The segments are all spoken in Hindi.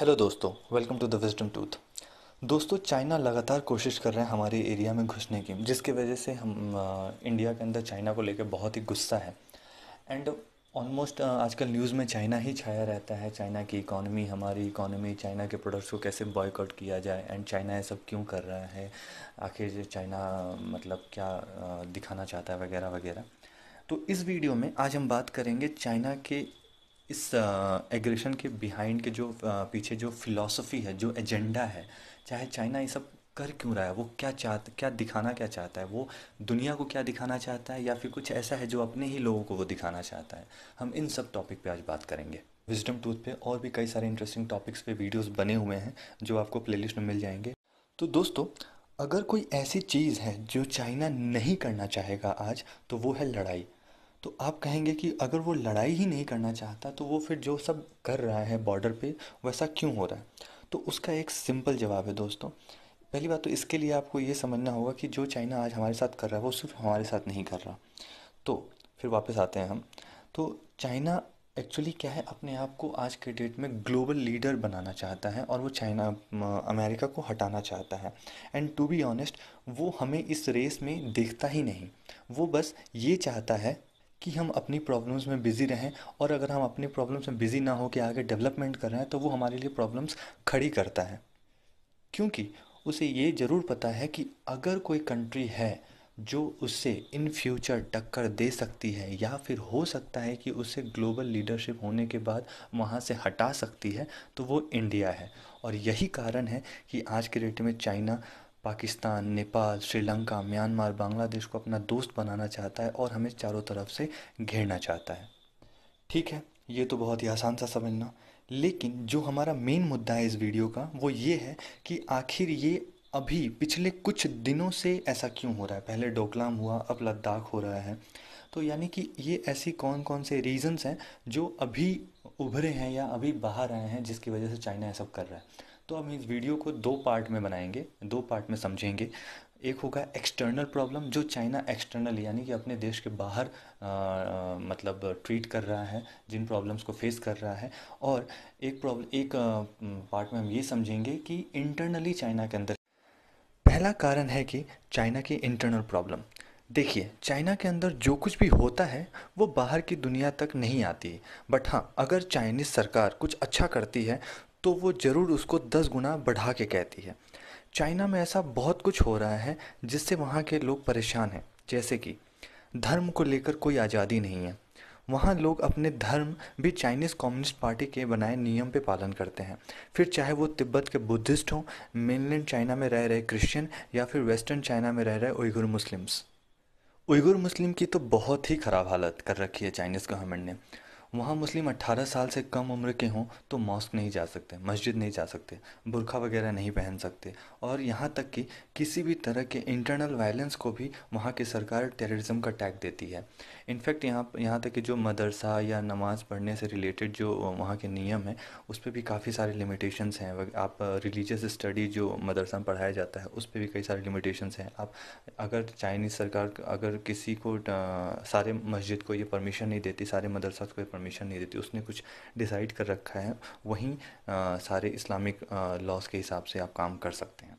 हेलो दोस्तों welcome to the wisdom tooth दोस्तों चाइना लगातार कोशिश कर रहे हैं हमारे एरिया में घुसने की जिसकी वजह से हम इंडिया के अंदर चाइना को लेकर बहुत ही गुस्सा है एंड ऑलमोस्ट आजकल न्यूज़ में चाइना ही छाया रहता है चाइना की इकॉनमी हमारी इकॉनमी चाइना के प्रोडक्ट्स को कैसे बॉयकॉट किया जाए एंड चाइना ये सब क्यों कर रहा है आखिर चाइना मतलब क्या दिखाना चाहता है वगैरह वगैरह तो इस वीडियो में आज हम बात करेंगे चाइना के इस एग्रेशन के बिहाइंड के जो पीछे जो फिलॉसफी है जो एजेंडा है चाहे चाइना ये सब कर क्यों रहा है वो क्या चाह क्या दिखाना क्या चाहता है वो दुनिया को क्या दिखाना चाहता है या फिर कुछ ऐसा है जो अपने ही लोगों को वो दिखाना चाहता है हम इन सब टॉपिक पे आज बात करेंगे विजडम टूथ पे और भी कई सारे इंटरेस्टिंग टॉपिक्स पे वीडियोस बने हुए हैं जो आपको प्लेलिस्ट में मिल जाएंगे तो दोस्तों अगर कोई ऐसी चीज़ है जो चाइना नहीं करना चाहेगा आज तो वो है लड़ाई तो आप कहेंगे कि अगर वो लड़ाई ही नहीं करना चाहता तो वो फिर जो सब कर रहा है बॉर्डर पे वैसा क्यों हो रहा है तो उसका एक सिंपल जवाब है दोस्तों पहली बात तो इसके लिए आपको ये समझना होगा कि जो चाइना आज हमारे साथ कर रहा है वो सिर्फ हमारे साथ नहीं कर रहा तो फिर वापस आते हैं हम तो चाइना एक्चुअली क्या है अपने आप को आज के डेट में ग्लोबल लीडर बनाना चाहता है और वो चाइना अमेरिका को हटाना चाहता है एंड टू बी ऑनेस्ट वो हमें इस रेस में देखता ही नहीं वो बस ये चाहता है कि हम अपनी प्रॉब्लम्स में बिज़ी रहें और अगर हम अपनी प्रॉब्लम्स में बिज़ी ना हो के आगे डेवलपमेंट कर रहे हैं तो वो हमारे लिए प्रॉब्लम्स खड़ी करता है क्योंकि उसे ये ज़रूर पता है कि अगर कोई कंट्री है जो उससे इन फ्यूचर टक्कर दे सकती है या फिर हो सकता है कि उसे ग्लोबल लीडरशिप होने के बाद वहाँ से हटा सकती है तो वो इंडिया है और यही कारण है कि आज के डेट में चाइना पाकिस्तान नेपाल श्रीलंका म्यांमार बांग्लादेश को अपना दोस्त बनाना चाहता है और हमें चारों तरफ से घेरना चाहता है ठीक है ये तो बहुत ही आसान सा समझना लेकिन जो हमारा मेन मुद्दा है इस वीडियो का वो ये है कि आखिर ये अभी पिछले कुछ दिनों से ऐसा क्यों हो रहा है पहले डोकलाम हुआ अब लद्दाख हो रहा है तो यानी कि ये ऐसी कौन कौन से रीज़न्स हैं जो अभी उभरे हैं या अभी बाहर आए हैं जिसकी वजह से चाइना ये सब कर रहा है तो हम इस वीडियो को दो पार्ट में बनाएंगे दो पार्ट में समझेंगे एक होगा एक्सटर्नल प्रॉब्लम जो चाइना एक्सटर्नल यानी कि अपने देश के बाहर आ, मतलब ट्रीट कर रहा है जिन प्रॉब्लम्स को फेस कर रहा है और एक प्रॉब्लम एक आ, पार्ट में हम ये समझेंगे कि इंटरनली चाइना के अंदर पहला कारण है कि चाइना की इंटरनल प्रॉब्लम देखिए चाइना के अंदर जो कुछ भी होता है वो बाहर की दुनिया तक नहीं आती बट हाँ अगर चाइनीज़ सरकार कुछ अच्छा करती है तो वो ज़रूर उसको दस गुना बढ़ा के कहती है चाइना में ऐसा बहुत कुछ हो रहा है जिससे वहाँ के लोग परेशान हैं जैसे कि धर्म को लेकर कोई आज़ादी नहीं है वहाँ लोग अपने धर्म भी चाइनीज़ कम्युनिस्ट पार्टी के बनाए नियम पे पालन करते हैं फिर चाहे वो तिब्बत के बुद्धिस्ट हों मेनलैंड चाइना में रह रहे क्रिश्चियन या फिर वेस्टर्न चाइना में रह रहे उइगुर मुस्लिम्स उइगुर मुस्लिम की तो बहुत ही ख़राब हालत कर रखी है चाइनीज़ गवर्नमेंट ने वहाँ मुस्लिम 18 साल से कम उम्र के हों तो मॉस्क नहीं जा सकते मस्जिद नहीं जा सकते बुरखा वगैरह नहीं पहन सकते और यहाँ तक कि किसी भी तरह के इंटरनल वायलेंस को भी वहाँ की सरकार टेररिज्म का टैग देती है इनफैक्ट यहाँ यहाँ तक कि जो मदरसा या नमाज़ पढ़ने से रिलेटेड जो वहाँ के नियम हैं उस पर भी काफ़ी सारे लिमिटेशंस हैं आप रिलीजियस स्टडी जो मदरसा में पढ़ाया जाता है उस पर भी कई सारे लिमिटेशंस हैं आप अगर चाइनीज़ सरकार अगर किसी को सारे मस्जिद को ये परमिशन नहीं देती सारे मदरसा को परमिशन नहीं देती उसने कुछ डिसाइड कर रखा है वहीं सारे इस्लामिक लॉज के हिसाब से आप काम कर सकते हैं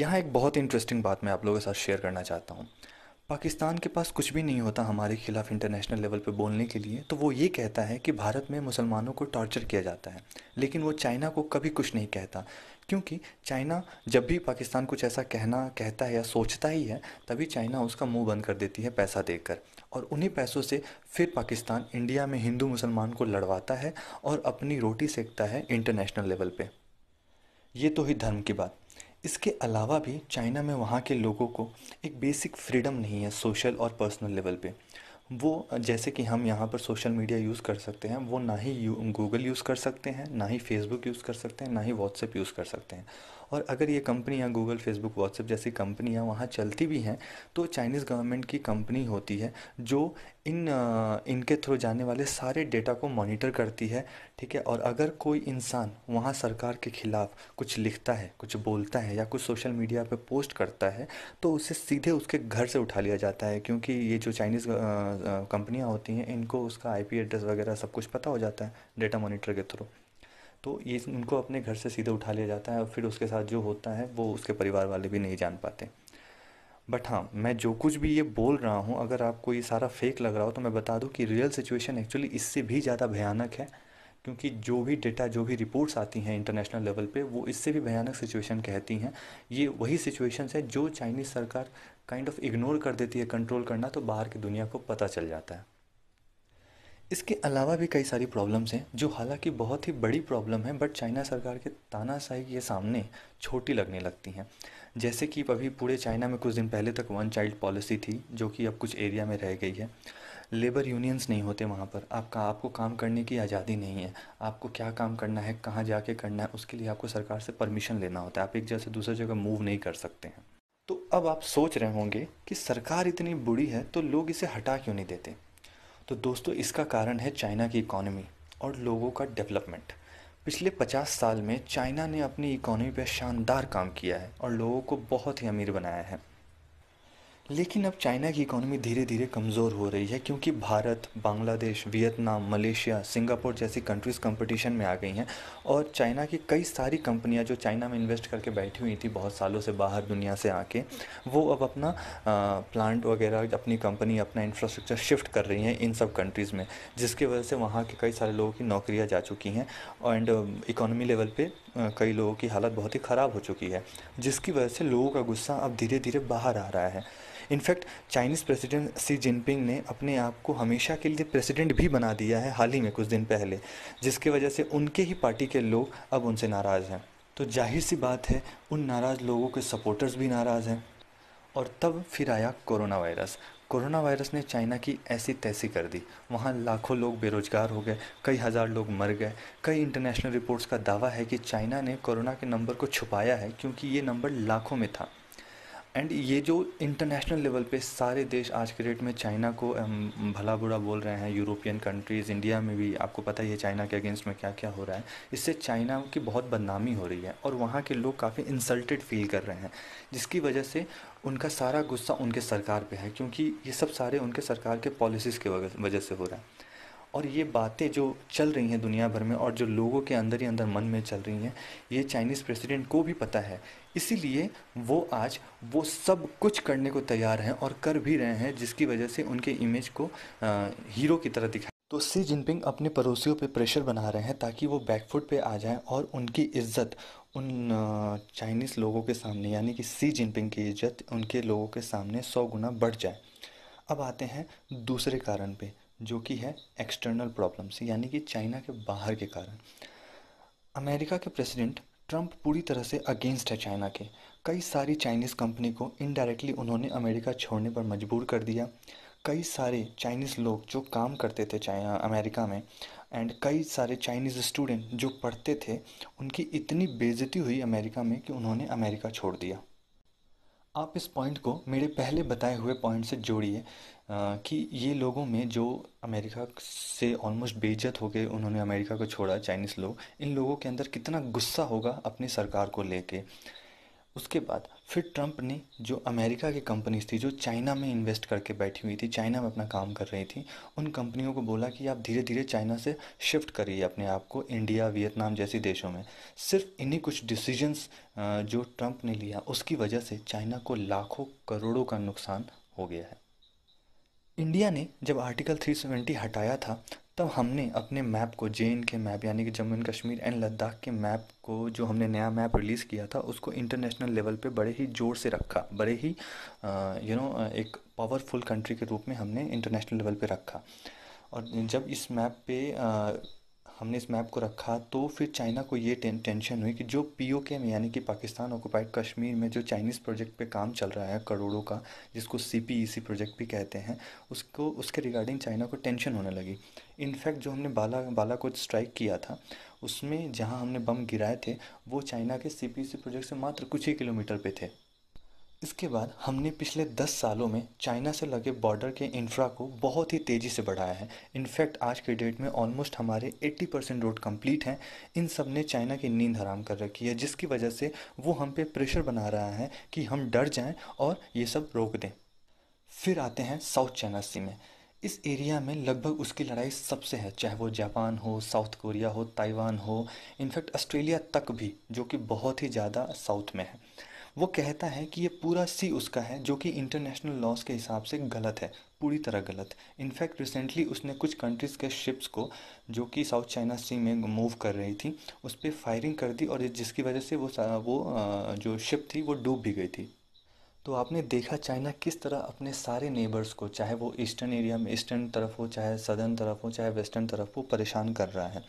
यहाँ एक बहुत इंटरेस्टिंग बात मैं आप लोगों के साथ शेयर करना चाहता हूँ पाकिस्तान के पास कुछ भी नहीं होता हमारे खिलाफ इंटरनेशनल लेवल पे बोलने के लिए तो वो ये कहता है कि भारत में मुसलमानों को टॉर्चर किया जाता है लेकिन वो चाइना को कभी कुछ नहीं कहता क्योंकि चाइना जब भी पाकिस्तान कुछ ऐसा कहना कहता है या सोचता ही है तभी चाइना उसका मुंह बंद कर देती है पैसा देकर और उन्हीं पैसों से फिर पाकिस्तान इंडिया में हिंदू मुसलमान को लड़वाता है और अपनी रोटी सेकता है इंटरनेशनल लेवल पर ये तो ही धर्म की बात इसके अलावा भी चाइना में वहाँ के लोगों को एक बेसिक फ्रीडम नहीं है सोशल और पर्सनल लेवल पे वो जैसे कि हम यहाँ पर सोशल मीडिया यूज़ कर सकते हैं वो ना ही गूगल यूज़ कर सकते हैं ना ही फेसबुक यूज़ कर सकते हैं ना ही व्हाट्सएप यूज़ कर सकते हैं और अगर ये कंपनियाँ गूगल फेसबुक व्हाट्सएप जैसी कंपनियाँ वहाँ चलती भी हैं तो चाइनीज़ गवर्नमेंट की कंपनी होती है जो इन इनके थ्रू जाने वाले सारे डेटा को मॉनिटर करती है ठीक है और अगर कोई इंसान वहाँ सरकार के ख़िलाफ़ कुछ लिखता है कुछ बोलता है या कुछ सोशल मीडिया पे पोस्ट करता है तो उसे सीधे उसके घर से उठा लिया जाता है क्योंकि ये जो चाइनीज़ कंपनियाँ होती हैं इनको उसका आईपी एड्रेस वगैरह सब कुछ पता हो जाता है डेटा मॉनिटर के थ्रू तो ये उनको अपने घर से सीधे उठा लिया जाता है और फिर उसके साथ जो होता है वो उसके परिवार वाले भी नहीं जान पाते बट हाँ मैं जो कुछ भी ये बोल रहा हूँ अगर आपको ये सारा फेक लग रहा हो तो मैं बता दूँ कि रियल सिचुएशन एक्चुअली इससे भी ज़्यादा भयानक है क्योंकि जो भी डेटा जो भी रिपोर्ट्स आती हैं इंटरनेशनल लेवल पे वो इससे भी भयानक सिचुएशन कहती हैं ये वही सिचुएशंस है जो चाइनीज़ सरकार काइंड ऑफ इग्नोर कर देती है कंट्रोल करना तो बाहर की दुनिया को पता चल जाता है इसके अलावा भी कई सारी प्रॉब्लम्स हैं जो हालांकि बहुत ही बड़ी प्रॉब्लम है बट चाइना सरकार के तानाशाही के सामने छोटी लगने लगती हैं जैसे कि अभी पूरे चाइना में कुछ दिन पहले तक वन चाइल्ड पॉलिसी थी जो कि अब कुछ एरिया में रह गई है लेबर यूनियंस नहीं होते वहाँ पर आपका आपको काम करने की आज़ादी नहीं है आपको क्या काम करना है कहाँ जाके करना है उसके लिए आपको सरकार से परमिशन लेना होता है आप एक जगह से दूसरी जगह मूव नहीं कर सकते हैं तो अब आप सोच रहे होंगे कि सरकार इतनी बुरी है तो लोग इसे हटा क्यों नहीं देते तो दोस्तों इसका कारण है चाइना की इकोनॉमी और लोगों का डेवलपमेंट पिछले 50 साल में चाइना ने अपनी इकोनॉमी पर शानदार काम किया है और लोगों को बहुत ही अमीर बनाया है लेकिन अब चाइना की इकोनॉमी धीरे धीरे कमज़ोर हो रही है क्योंकि Bharat Bangladesh Vietnam Malaysia Singapore जैसी कंट्रीज़ कंपटीशन में आ गई हैं और चाइना की कई सारी कंपनियां जो चाइना में इन्वेस्ट करके बैठी हुई थी बहुत सालों से बाहर दुनिया से आके वो अब अपना प्लांट वगैरह अपनी कंपनी अपना इंफ्रास्ट्रक्चर शिफ्ट कर रही हैं इन सब कंट्रीज़ में जिसकी वजह से वहाँ के कई सारे लोगों की नौकरियाँ जा चुकी हैं एंड इकोनॉमी लेवल पर कई लोगों की हालत बहुत ही ख़राब हो चुकी है जिसकी वजह से लोगों का गुस्सा अब धीरे धीरे बाहर आ रहा है in fact Chinese president Xi Jinping ने अपने आप को हमेशा के लिए प्रेसिडेंट भी बना दिया है हाल ही में कुछ दिन पहले जिसकी वजह से उनके ही पार्टी के लोग अब उनसे नाराज़ हैं तो जाहिर सी बात है उन नाराज़ लोगों के सपोर्टर्स भी नाराज़ हैं और तब फिर आया कोरोना वायरस कोरोना वायरस ने चाइना की ऐसी तैसी कर दी वहाँ लाखों लोग बेरोजगार हो गए कई हज़ार लोग मर गए कई इंटरनेशनल रिपोर्ट्स का दावा है कि चाइना ने कोरोना के नंबर को छुपाया है क्योंकि ये नंबर लाखों में था एंड ये जो इंटरनेशनल लेवल पे सारे देश आज के डेट में चाइना को भला बुरा बोल रहे हैं यूरोपियन कंट्रीज़ इंडिया में भी आपको पता ही है चाइना के अगेंस्ट में क्या क्या हो रहा है इससे चाइना की बहुत बदनामी हो रही है और वहाँ के लोग काफ़ी इंसल्टेड फील कर रहे हैं जिसकी वजह से उनका सारा गुस्सा उनके सरकार पे है क्योंकि ये सब सारे उनके सरकार के पॉलिसीज़ के वजह से हो रहा है और ये बातें जो चल रही हैं दुनिया भर में और जो लोगों के अंदर ही अंदर मन में चल रही हैं ये चाइनीज़ प्रेसिडेंट को भी पता है इसीलिए वो आज वो सब कुछ करने को तैयार हैं और कर भी रहे हैं जिसकी वजह से उनके इमेज को आ, हीरो की तरह दिखाया तो सी जिनपिंग अपने पड़ोसियों पे प्रेशर बना रहे हैं ताकि वो बैकफुट पे आ जाएं और उनकी इज्जत उन चाइनीज़ लोगों के सामने यानी कि सी जिनपिंग की इज्जत उनके लोगों के सामने सौ गुना बढ़ जाए अब आते हैं दूसरे कारण पे जो कि है एक्सटर्नल प्रॉब्लम्स यानी कि चाइना के बाहर के कारण अमेरिका के प्रेसिडेंट ट्रंप पूरी तरह से अगेंस्ट है चाइना के कई सारी चाइनीज़ कंपनी को इनडायरेक्टली उन्होंने अमेरिका छोड़ने पर मजबूर कर दिया कई सारे चाइनीज़ लोग जो काम करते थे चाइना अमेरिका में एंड कई सारे चाइनीज़ स्टूडेंट जो पढ़ते थे उनकी इतनी बेजती हुई अमेरिका में कि उन्होंने अमेरिका छोड़ दिया आप इस पॉइंट को मेरे पहले बताए हुए पॉइंट से जोड़िए कि ये लोगों में जो अमेरिका से ऑलमोस्ट बेइज्जत हो गए उन्होंने अमेरिका को छोड़ा चाइनीज़ लोग इन लोगों के अंदर कितना गुस्सा होगा अपनी सरकार को लेके उसके बाद फिर ट्रंप ने जो अमेरिका की कंपनीज थी जो चाइना में इन्वेस्ट करके बैठी हुई थी चाइना में अपना काम कर रही थी उन कंपनियों को बोला कि आप धीरे धीरे चाइना से शिफ्ट करिए अपने आप को इंडिया वियतनाम जैसे देशों में सिर्फ इन्हीं कुछ डिसीजंस जो ट्रंप ने लिया उसकी वजह से चाइना को लाखों करोड़ों का नुकसान हो गया है इंडिया ने जब आर्टिकल 370 हटाया था तब हमने अपने मैप को जे के मैप यानी कि जम्मू एंड कश्मीर एंड लद्दाख के मैप को जो हमने नया मैप रिलीज़ किया था उसको इंटरनेशनल लेवल पे बड़े ही जोर से रखा बड़े ही यू नो एक पावरफुल कंट्री के रूप में हमने इंटरनेशनल लेवल पे रखा और जब इस मैप पे आ, हमने इस मैप को रखा तो फिर चाइना को ये टें, टेंशन हुई कि जो पीओके में यानी कि पाकिस्तान ऑक्यूपाइड कश्मीर में जो चाइनीज़ प्रोजेक्ट पे काम चल रहा है करोड़ों का जिसको सीपीईसी प्रोजेक्ट भी कहते हैं उसको उसके रिगार्डिंग चाइना को टेंशन होने लगी इनफैक्ट जो हमने बाला बाला को स्ट्राइक किया था उसमें जहाँ हमने बम गिराए थे वो चाइना के सी प्रोजेक्ट से मात्र कुछ ही किलोमीटर पर थे इसके बाद हमने पिछले दस सालों में चाइना से लगे बॉर्डर के इंफ्रा को बहुत ही तेज़ी से बढ़ाया है इनफैक्ट आज के डेट में ऑलमोस्ट हमारे 80 परसेंट रोड कंप्लीट हैं इन सब ने चाइना की नींद हराम कर रखी है जिसकी वजह से वो हम पे प्रेशर बना रहा है कि हम डर जाएं और ये सब रोक दें फिर आते हैं साउथ चाइना सी में इस एरिया में लगभग उसकी लड़ाई सबसे है चाहे वो जापान हो साउथ कोरिया हो ताइवान हो इनफैक्ट ऑस्ट्रेलिया तक भी जो कि बहुत ही ज़्यादा साउथ में है वो कहता है कि ये पूरा सी उसका है जो कि इंटरनेशनल लॉस के हिसाब से गलत है पूरी तरह गलत इनफैक्ट रिसेंटली उसने कुछ कंट्रीज़ के शिप्स को जो कि साउथ चाइना सी में मूव कर रही थी उस पर फायरिंग कर दी और जिसकी वजह से वो वो जो शिप थी वो डूब भी गई थी तो आपने देखा चाइना किस तरह अपने सारे नेबर्स को चाहे वो ईस्टर्न एरिया में ईस्टर्न तरफ हो चाहे सदर्न तरफ हो चाहे वेस्टर्न तरफ हो परेशान कर रहा है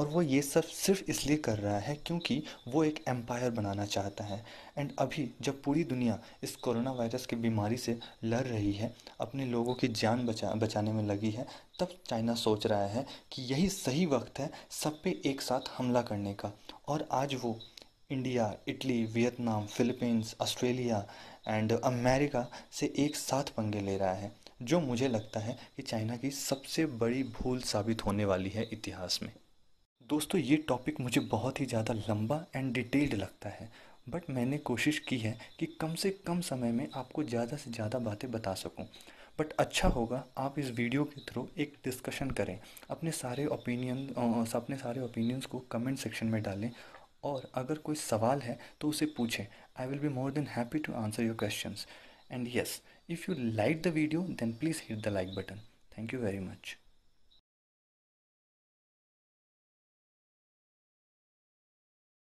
और वो ये सब सिर्फ इसलिए कर रहा है क्योंकि वो एक एम्पायर बनाना चाहता है एंड अभी जब पूरी दुनिया इस कोरोना वायरस की बीमारी से लड़ रही है अपने लोगों की जान बचा बचाने में लगी है तब चाइना सोच रहा है कि यही सही वक्त है सब पे एक साथ हमला करने का और आज वो India Italy Vietnam Philippines Australia and America से एक साथ पंगे ले रहा है जो मुझे लगता है कि चाइना की सबसे बड़ी भूल साबित होने वाली है इतिहास में दोस्तों ये टॉपिक मुझे बहुत ही ज़्यादा लंबा एंड डिटेल्ड लगता है बट मैंने कोशिश की है कि कम से कम समय में आपको ज़्यादा से ज़्यादा बातें बता सकूं बट अच्छा होगा आप इस वीडियो के थ्रू एक डिस्कशन करें अपने सारे ओपिनियन अपने सारे ओपिनियंस को कमेंट सेक्शन में डालें और अगर कोई सवाल है तो उसे पूछें I will be more than happy to answer your questions and yes if you like the video then please hit the like button thank you very much